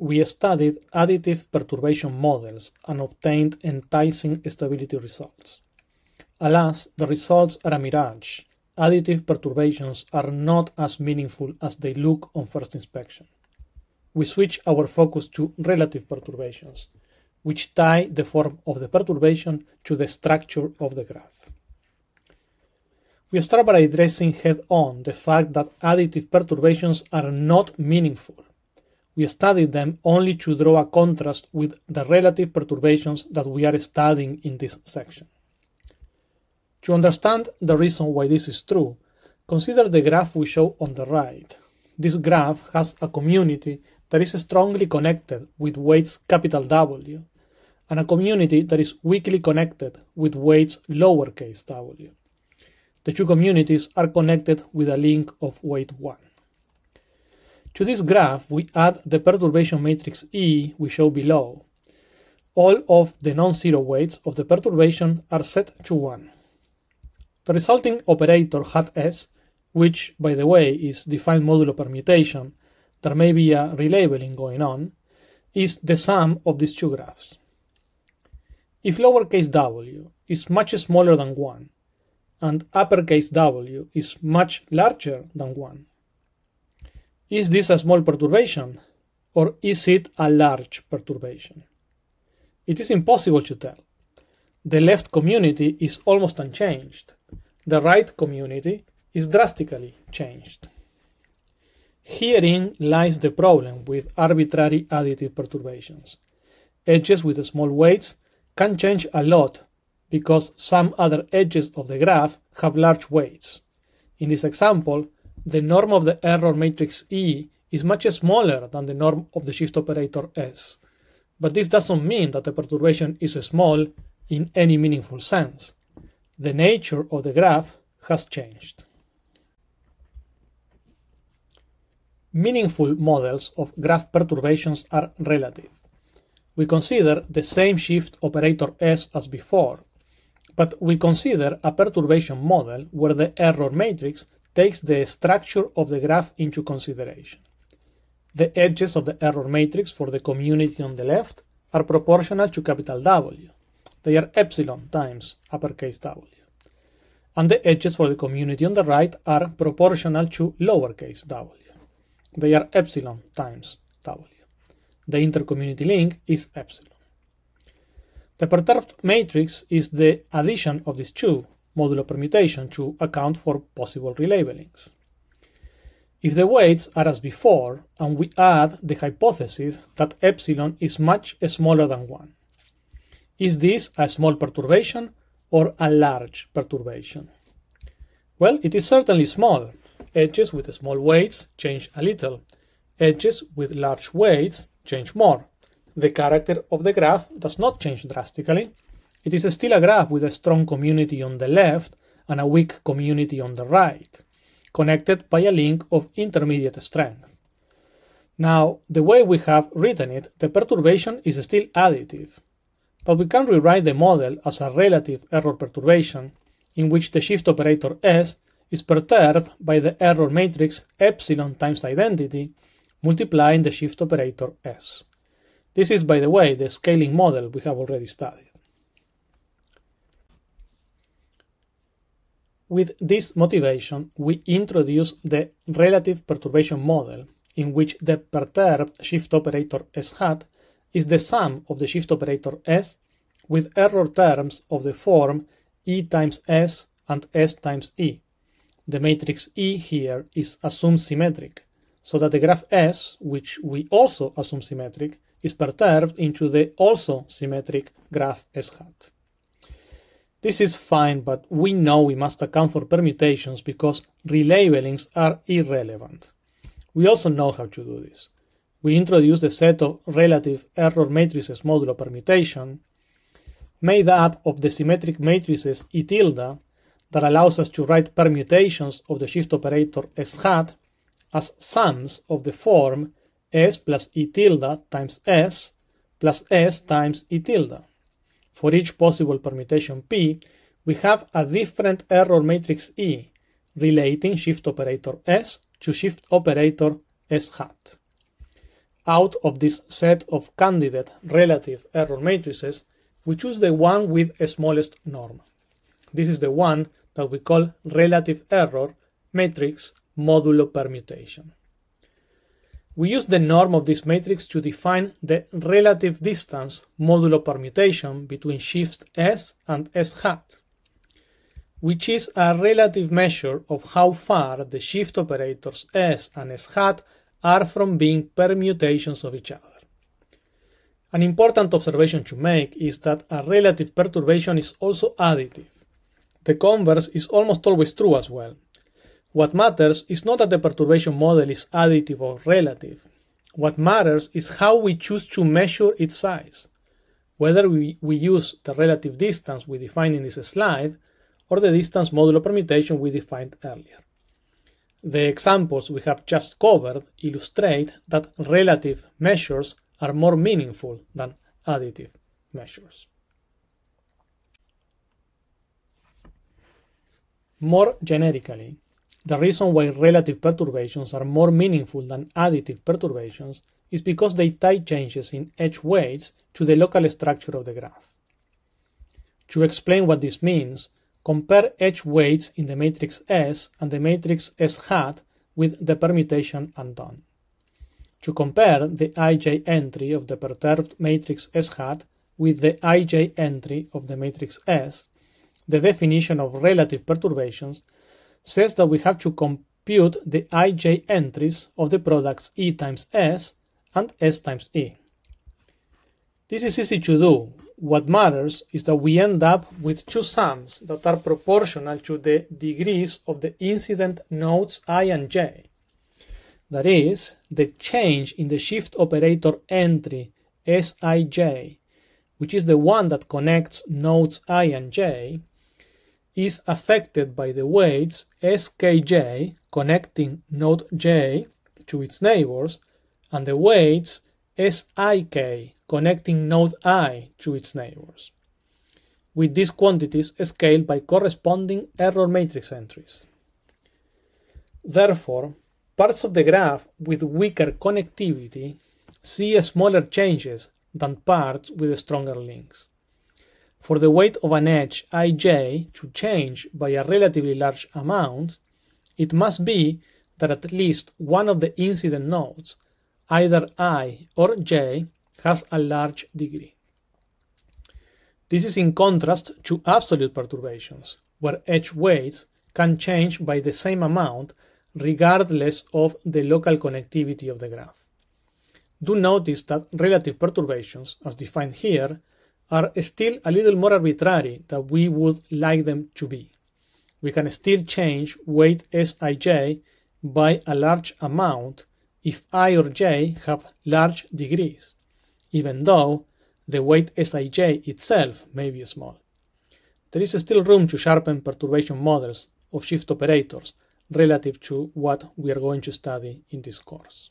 we studied additive perturbation models and obtained enticing stability results. Alas, the results are a mirage. Additive perturbations are not as meaningful as they look on first inspection. We switch our focus to relative perturbations, which tie the form of the perturbation to the structure of the graph. We start by addressing head on the fact that additive perturbations are not meaningful we study them only to draw a contrast with the relative perturbations that we are studying in this section. To understand the reason why this is true, consider the graph we show on the right. This graph has a community that is strongly connected with weights capital W, and a community that is weakly connected with weights lowercase w. The two communities are connected with a link of weight 1. To this graph, we add the perturbation matrix E we show below. All of the non-zero weights of the perturbation are set to 1. The resulting operator hat S, which, by the way, is defined modulo permutation, there may be a relabeling going on, is the sum of these two graphs. If lowercase w is much smaller than 1, and uppercase w is much larger than 1, is this a small perturbation or is it a large perturbation? It is impossible to tell. The left community is almost unchanged. The right community is drastically changed. Herein lies the problem with arbitrary additive perturbations. Edges with small weights can change a lot because some other edges of the graph have large weights. In this example, the norm of the error matrix E is much smaller than the norm of the shift operator S. But this doesn't mean that the perturbation is small in any meaningful sense. The nature of the graph has changed. Meaningful models of graph perturbations are relative. We consider the same shift operator S as before, but we consider a perturbation model where the error matrix takes the structure of the graph into consideration. The edges of the error matrix for the community on the left are proportional to capital W. They are epsilon times uppercase W. And the edges for the community on the right are proportional to lowercase w. They are epsilon times w. The intercommunity link is epsilon. The perturbed matrix is the addition of these two modulo permutation to account for possible relabelings. If the weights are as before, and we add the hypothesis that epsilon is much smaller than 1. Is this a small perturbation or a large perturbation? Well, it is certainly small. Edges with small weights change a little. Edges with large weights change more. The character of the graph does not change drastically, it is still a graph with a strong community on the left and a weak community on the right, connected by a link of intermediate strength. Now, the way we have written it, the perturbation is still additive, but we can rewrite the model as a relative error perturbation in which the shift operator S is perturbed by the error matrix epsilon times identity multiplying the shift operator S. This is, by the way, the scaling model we have already studied. With this motivation, we introduce the relative perturbation model, in which the perturbed shift operator S hat is the sum of the shift operator S with error terms of the form E times S and S times E. The matrix E here is assumed symmetric, so that the graph S, which we also assume symmetric, is perturbed into the also symmetric graph S hat. This is fine, but we know we must account for permutations because relabelings are irrelevant. We also know how to do this. We introduce the set of relative error matrices modulo permutation, made up of the symmetric matrices E tilde that allows us to write permutations of the shift operator S hat as sums of the form S plus E tilde times S plus S times E tilde. For each possible permutation p, we have a different error matrix E, relating shift operator S to shift operator S hat. Out of this set of candidate relative error matrices, we choose the one with a smallest norm. This is the one that we call relative error matrix modulo permutation. We use the norm of this matrix to define the relative distance modulo permutation between shifts S and S hat, which is a relative measure of how far the shift operators S and S hat are from being permutations of each other. An important observation to make is that a relative perturbation is also additive. The converse is almost always true as well. What matters is not that the perturbation model is additive or relative. What matters is how we choose to measure its size, whether we, we use the relative distance we defined in this slide or the distance modulo permutation we defined earlier. The examples we have just covered illustrate that relative measures are more meaningful than additive measures. More generically, the reason why relative perturbations are more meaningful than additive perturbations is because they tie changes in edge weights to the local structure of the graph. To explain what this means, compare edge weights in the matrix S and the matrix S hat with the permutation undone. To compare the ij entry of the perturbed matrix S hat with the ij entry of the matrix S, the definition of relative perturbations says that we have to compute the ij entries of the products E times S and S times E. This is easy to do. What matters is that we end up with two sums that are proportional to the degrees of the incident nodes i and j. That is, the change in the shift operator entry Sij, which is the one that connects nodes i and j, is affected by the weights skj connecting node j to its neighbors and the weights sik connecting node i to its neighbors, with these quantities scaled by corresponding error matrix entries. Therefore, parts of the graph with weaker connectivity see smaller changes than parts with stronger links. For the weight of an edge ij to change by a relatively large amount, it must be that at least one of the incident nodes, either i or j, has a large degree. This is in contrast to absolute perturbations, where edge weights can change by the same amount regardless of the local connectivity of the graph. Do notice that relative perturbations, as defined here, are still a little more arbitrary than we would like them to be. We can still change weight Sij by a large amount if i or j have large degrees, even though the weight Sij itself may be small. There is still room to sharpen perturbation models of shift operators relative to what we are going to study in this course.